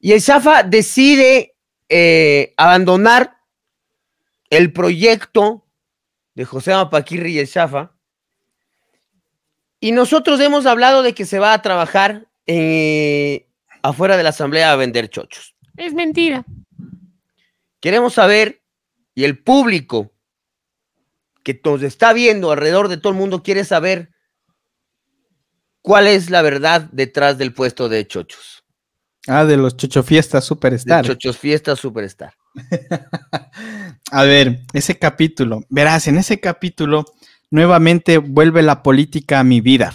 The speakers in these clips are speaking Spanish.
Y el Zafa decide eh, abandonar el proyecto de José Mapaquirri y el Zafa. Y nosotros hemos hablado de que se va a trabajar eh, afuera de la asamblea a vender chochos. Es mentira. Queremos saber, y el público que nos está viendo alrededor de todo el mundo quiere saber cuál es la verdad detrás del puesto de chochos. Ah, de los Chocho Fiesta Superstar. Chocho Fiesta Superstar. A ver, ese capítulo. Verás, en ese capítulo nuevamente vuelve la política a mi vida.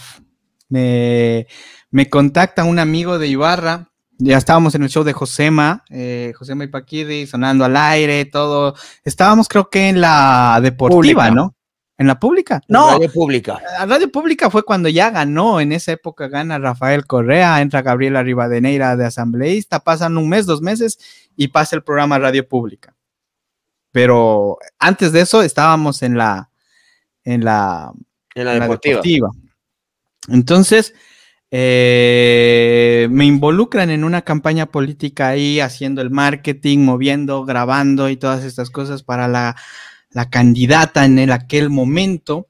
Me, me contacta un amigo de Ibarra. Ya estábamos en el show de Josema, eh, Josema Ipaquiri, sonando al aire, todo. Estábamos, creo que en la deportiva, ¿no? en la pública. No. Radio pública. La radio pública fue cuando ya ganó, en esa época gana Rafael Correa, entra Gabriela Rivadeneira de asambleísta, pasan un mes, dos meses y pasa el programa Radio Pública. Pero antes de eso estábamos en la en la, en deportiva. Entonces, eh, me involucran en una campaña política ahí, haciendo el marketing, moviendo, grabando y todas estas cosas para la la candidata en el, aquel momento.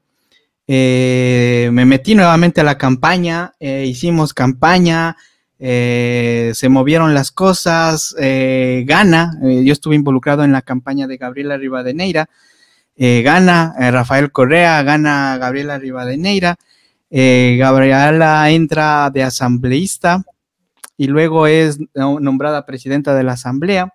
Eh, me metí nuevamente a la campaña, eh, hicimos campaña, eh, se movieron las cosas, gana, yo estuve involucrado en la campaña de Gabriela Rivadeneira, gana Rafael Correa, gana Gabriela Rivadeneira, Gabriela entra de asambleísta y luego es nombrada presidenta de la asamblea.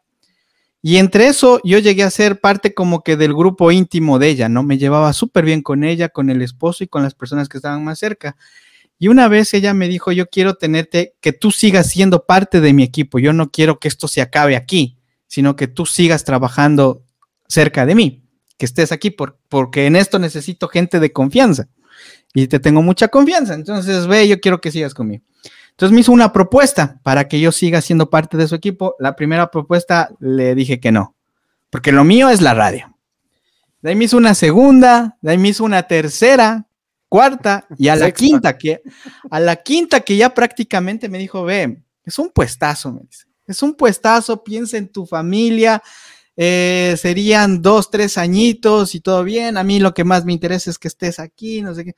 Y entre eso yo llegué a ser parte como que del grupo íntimo de ella, ¿no? Me llevaba súper bien con ella, con el esposo y con las personas que estaban más cerca. Y una vez ella me dijo, yo quiero tenerte, que tú sigas siendo parte de mi equipo, yo no quiero que esto se acabe aquí, sino que tú sigas trabajando cerca de mí, que estés aquí, por, porque en esto necesito gente de confianza. Y te tengo mucha confianza, entonces ve, yo quiero que sigas conmigo. Entonces me hizo una propuesta para que yo siga siendo parte de su equipo. La primera propuesta le dije que no, porque lo mío es la radio. De ahí me hizo una segunda, de ahí me hizo una tercera, cuarta y a la quinta que a la quinta que ya prácticamente me dijo, "Ve, es un puestazo", me dice. "Es un puestazo, piensa en tu familia, eh, serían dos, tres añitos y todo bien. A mí lo que más me interesa es que estés aquí, no sé qué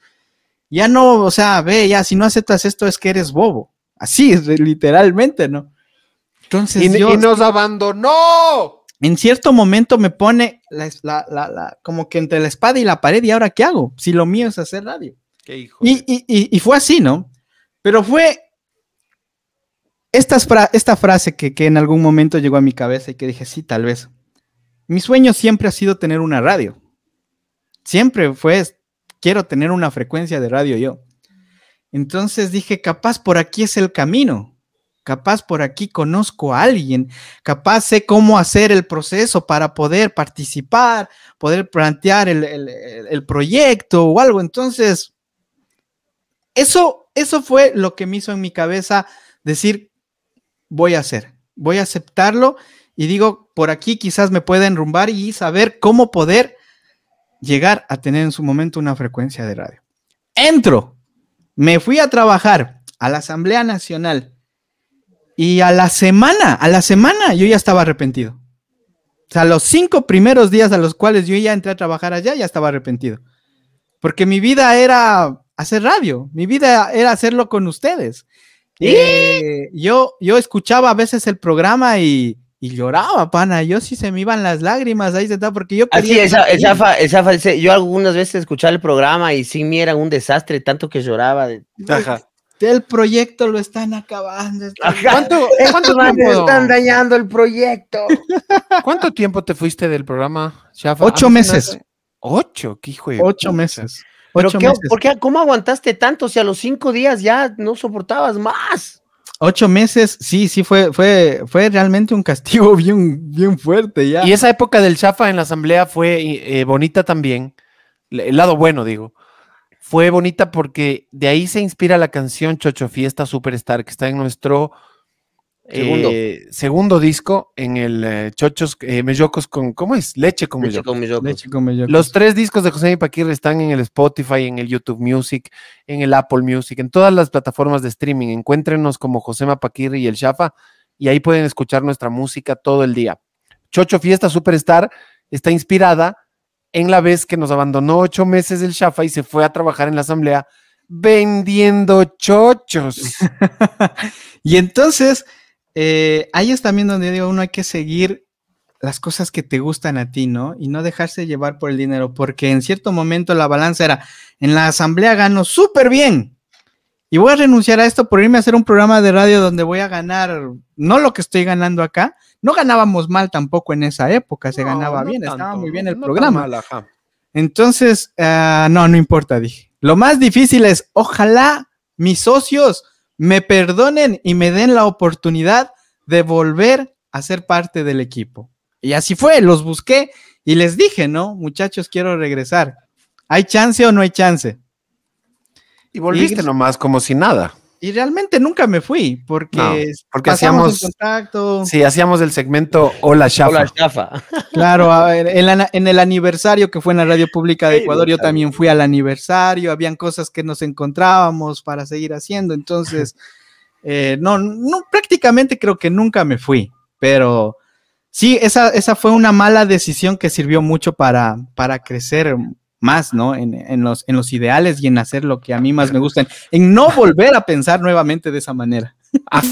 ya no, o sea, ve, ya, si no aceptas esto es que eres bobo. Así, literalmente, ¿no? Entonces, y, nos abandonó. En cierto momento me pone como que entre la espada y la pared, y ahora qué hago? Si lo mío es hacer radio. Qué hijo y, fue así, ¿no? Pero fue esta, esta frase que, que en algún momento llegó a mi cabeza y que dije, sí, tal vez. Mi sueño siempre ha sido tener una radio. Siempre fue quiero tener una frecuencia de radio yo. Entonces dije, capaz por aquí es el camino, capaz por aquí conozco a alguien, capaz sé cómo hacer el proceso para poder participar, poder plantear el, proyecto o algo. Entonces, eso, eso fue lo que me hizo en mi cabeza decir, voy a hacer, voy a aceptarlo y digo, por aquí quizás me pueda enrumbar y saber cómo poder llegar a tener en su momento una frecuencia de radio. Entro, me fui a trabajar a la Asamblea Nacional y a la semana, a la semana yo ya estaba arrepentido. O sea, los cinco primeros días a los cuales yo ya entré a trabajar allá, ya estaba arrepentido. Porque mi vida era hacer radio, mi vida era hacerlo con ustedes. ¿Y? Eh, yo, yo escuchaba a veces el programa y y lloraba, pana. Yo sí se me iban las lágrimas, ahí se está, porque yo Así, ah, esa, esa, yo algunas veces escuchaba el programa y sí, me era un desastre, tanto que lloraba. El proyecto lo están acabando. Están... ¿Cuánto, tiempo? Están dañando el proyecto. ¿Cuánto tiempo te fuiste del programa, Shafa? Ocho meses. Ocho, qué hijo de Ocho meses. ¿Pero meses. ¿Cómo aguantaste tanto? Si a los cinco días ya no soportabas más. Ocho meses, sí, sí, fue, fue, fue realmente un castigo bien, bien fuerte ya. Y esa época del Chafa en la asamblea fue eh, eh, bonita también, el lado bueno, digo. Fue bonita porque de ahí se inspira la canción Chocho Fiesta Superstar, que está en nuestro Segundo. Eh, segundo disco en el eh, Chochos eh, con, ¿cómo es? Leche con Leche Los tres discos de José Paquirre están en el Spotify, en el YouTube Music, en el Apple Music, en todas las plataformas de streaming. Encuéntrenos como José Paquirre y el Shafa y ahí pueden escuchar nuestra música todo el día. Chocho Fiesta Superstar está inspirada en la vez que nos abandonó ocho meses el Shafa y se fue a trabajar en la asamblea vendiendo chochos. y entonces eh, ahí es también donde digo, uno hay que seguir las cosas que te gustan a ti, ¿no? Y no dejarse llevar por el dinero, porque en cierto momento la balanza era, en la asamblea gano súper bien. Y voy a renunciar a esto por irme a hacer un programa de radio donde voy a ganar, no lo que estoy ganando acá, no ganábamos mal tampoco en esa época, se ganaba bien, estaba muy bien el programa. Entonces, ah, no, no importa, dije. Lo más difícil es, ojalá mis socios me perdonen y me den la oportunidad de volver a ser parte del equipo. Y así fue, los busqué y les dije, ¿no? Muchachos, quiero regresar. ¿Hay chance o no hay chance? Y volviste nomás como si nada. Y realmente nunca me fui, porque, porque hacíamos contacto. Sí, hacíamos el segmento Hola Chafa. Claro, a ver, en, el aniversario que fue en la Radio Pública de Ecuador, yo también fui al aniversario, habían cosas que nos encontrábamos para seguir haciendo, entonces, eh, no, no, prácticamente creo que nunca me fui, pero sí, esa, esa fue una mala decisión que sirvió mucho para, para crecer más, ¿no? En, en, los, en los ideales y en hacer lo que a mí más me gusta en no volver a pensar nuevamente de esa manera. Ah,